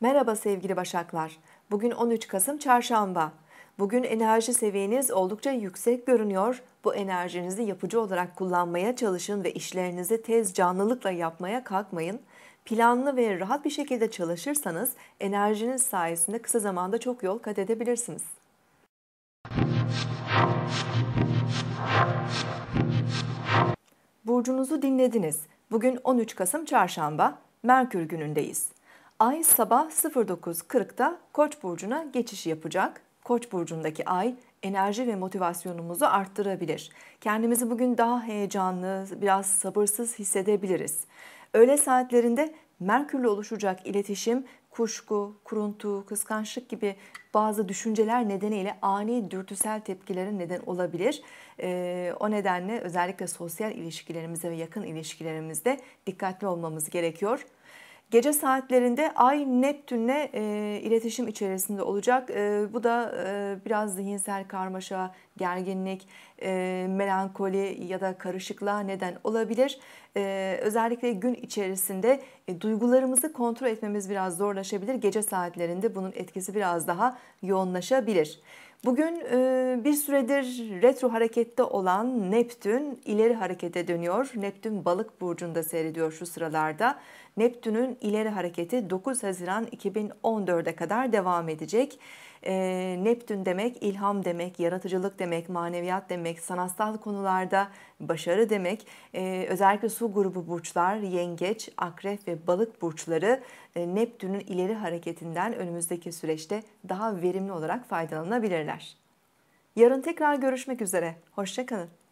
Merhaba sevgili Başaklar. Bugün 13 Kasım Çarşamba. Bugün enerji seviyeniz oldukça yüksek görünüyor. Bu enerjinizi yapıcı olarak kullanmaya çalışın ve işlerinizi tez canlılıkla yapmaya kalkmayın planlı ve rahat bir şekilde çalışırsanız enerjiniz sayesinde kısa zamanda çok yol kat edebilirsiniz. Burcunuzu dinlediniz. Bugün 13 Kasım Çarşamba, Merkür günündeyiz. Ay sabah 09.40'da Koç burcuna geçiş yapacak. Koç burcundaki ay enerji ve motivasyonumuzu arttırabilir. Kendimizi bugün daha heyecanlı, biraz sabırsız hissedebiliriz. Öğle saatlerinde Merkürle oluşacak iletişim kuşku, kuruntu, kıskançlık gibi bazı düşünceler nedeniyle ani dürtüsel tepkilere neden olabilir. E, o nedenle özellikle sosyal ilişkilerimize ve yakın ilişkilerimizde dikkatli olmamız gerekiyor. Gece saatlerinde Ay Neptün'le e, iletişim içerisinde olacak. E, bu da e, biraz zihinsel karmaşa, gerginlik, e, melankoli ya da karışıklığa neden olabilir. E, özellikle gün içerisinde e, duygularımızı kontrol etmemiz biraz zorlaşabilir. Gece saatlerinde bunun etkisi biraz daha yoğunlaşabilir. Bugün e, bir süredir retro harekette olan Neptün ileri harekete dönüyor. Neptün balık burcunda seyrediyor şu sıralarda. Neptün'ün ileri hareketi 9 Haziran 2014'e kadar devam edecek e, Neptün demek ilham demek, yaratıcılık demek, maneviyat demek, sanatsal konularda başarı demek. E, özellikle su grubu burçlar, yengeç, akrep ve balık burçları e, Neptün'ün ileri hareketinden önümüzdeki süreçte daha verimli olarak faydalanabilirler. Yarın tekrar görüşmek üzere. Hoşçakalın.